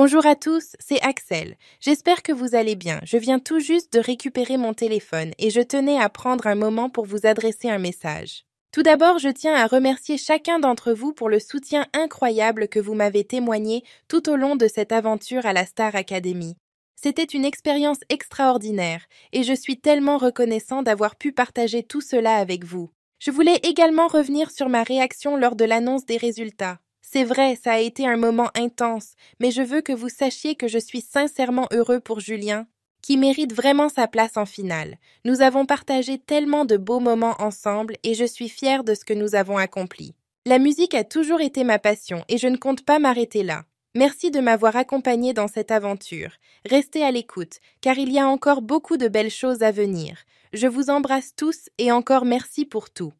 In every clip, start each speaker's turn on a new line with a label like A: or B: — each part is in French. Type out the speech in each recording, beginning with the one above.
A: Bonjour à tous, c'est Axel. J'espère que vous allez bien. Je viens tout juste de récupérer mon téléphone et je tenais à prendre un moment pour vous adresser un message. Tout d'abord, je tiens à remercier chacun d'entre vous pour le soutien incroyable que vous m'avez témoigné tout au long de cette aventure à la Star Academy. C'était une expérience extraordinaire et je suis tellement reconnaissant d'avoir pu partager tout cela avec vous. Je voulais également revenir sur ma réaction lors de l'annonce des résultats. C'est vrai, ça a été un moment intense, mais je veux que vous sachiez que je suis sincèrement heureux pour Julien, qui mérite vraiment sa place en finale. Nous avons partagé tellement de beaux moments ensemble et je suis fière de ce que nous avons accompli. La musique a toujours été ma passion et je ne compte pas m'arrêter là. Merci de m'avoir accompagné dans cette aventure. Restez à l'écoute, car il y a encore beaucoup de belles choses à venir. Je vous embrasse tous et encore merci pour tout.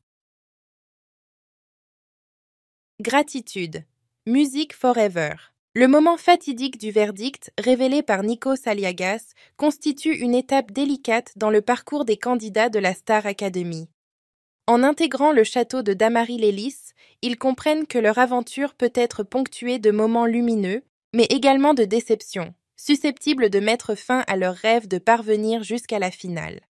A: Gratitude. Musique Forever. Le moment fatidique du verdict, révélé par Nico Aliagas constitue une étape délicate dans le parcours des candidats de la Star Academy. En intégrant le château de Damary Lélis, ils comprennent que leur aventure peut être ponctuée de moments lumineux, mais également de déceptions, susceptibles de mettre fin à leur rêve de parvenir jusqu'à la finale.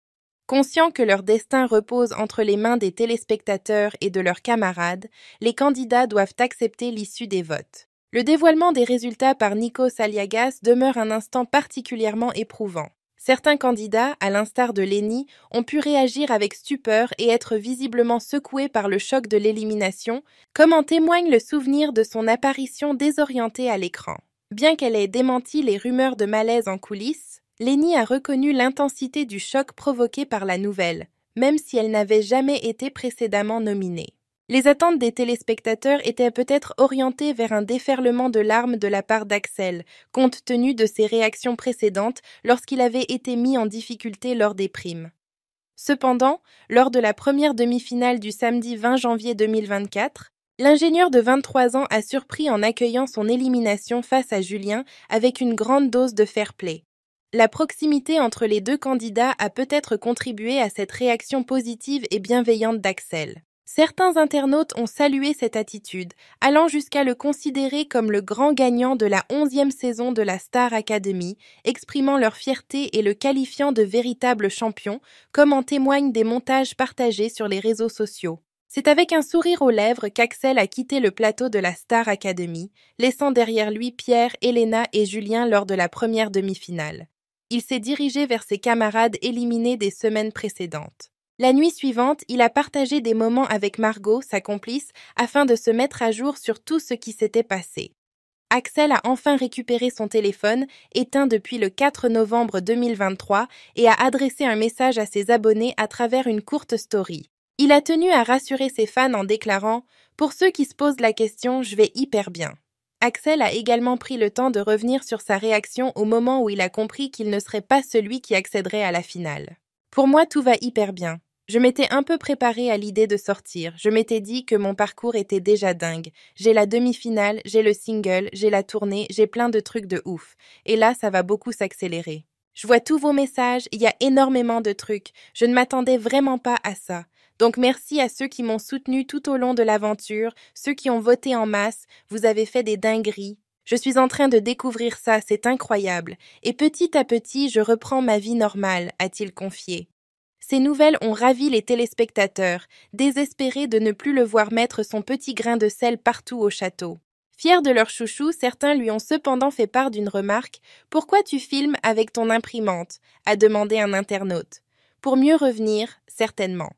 A: Conscients que leur destin repose entre les mains des téléspectateurs et de leurs camarades, les candidats doivent accepter l'issue des votes. Le dévoilement des résultats par Nico Aliagas demeure un instant particulièrement éprouvant. Certains candidats, à l'instar de Lenny, ont pu réagir avec stupeur et être visiblement secoués par le choc de l'élimination, comme en témoigne le souvenir de son apparition désorientée à l'écran. Bien qu'elle ait démenti les rumeurs de malaise en coulisses, Lenny a reconnu l'intensité du choc provoqué par la nouvelle, même si elle n'avait jamais été précédemment nominée. Les attentes des téléspectateurs étaient peut-être orientées vers un déferlement de larmes de la part d'Axel, compte tenu de ses réactions précédentes lorsqu'il avait été mis en difficulté lors des primes. Cependant, lors de la première demi-finale du samedi 20 janvier 2024, l'ingénieur de 23 ans a surpris en accueillant son élimination face à Julien avec une grande dose de fair-play. La proximité entre les deux candidats a peut-être contribué à cette réaction positive et bienveillante d'Axel. Certains internautes ont salué cette attitude, allant jusqu'à le considérer comme le grand gagnant de la onzième saison de la Star Academy, exprimant leur fierté et le qualifiant de véritable champion, comme en témoignent des montages partagés sur les réseaux sociaux. C'est avec un sourire aux lèvres qu'Axel a quitté le plateau de la Star Academy, laissant derrière lui Pierre, Elena et Julien lors de la première demi-finale il s'est dirigé vers ses camarades éliminés des semaines précédentes. La nuit suivante, il a partagé des moments avec Margot, sa complice, afin de se mettre à jour sur tout ce qui s'était passé. Axel a enfin récupéré son téléphone, éteint depuis le 4 novembre 2023, et a adressé un message à ses abonnés à travers une courte story. Il a tenu à rassurer ses fans en déclarant Pour ceux qui se posent la question, je vais hyper bien. Axel a également pris le temps de revenir sur sa réaction au moment où il a compris qu'il ne serait pas celui qui accéderait à la finale. Pour moi, tout va hyper bien. Je m'étais un peu préparé à l'idée de sortir. Je m'étais dit que mon parcours était déjà dingue. J'ai la demi-finale, j'ai le single, j'ai la tournée, j'ai plein de trucs de ouf. Et là, ça va beaucoup s'accélérer. Je vois tous vos messages, il y a énormément de trucs. Je ne m'attendais vraiment pas à ça. Donc merci à ceux qui m'ont soutenu tout au long de l'aventure, ceux qui ont voté en masse, vous avez fait des dingueries. Je suis en train de découvrir ça, c'est incroyable, et petit à petit je reprends ma vie normale, a-t-il confié. Ces nouvelles ont ravi les téléspectateurs, désespérés de ne plus le voir mettre son petit grain de sel partout au château. Fiers de leur chouchou, certains lui ont cependant fait part d'une remarque Pourquoi tu filmes avec ton imprimante a demandé un internaute. Pour mieux revenir, certainement.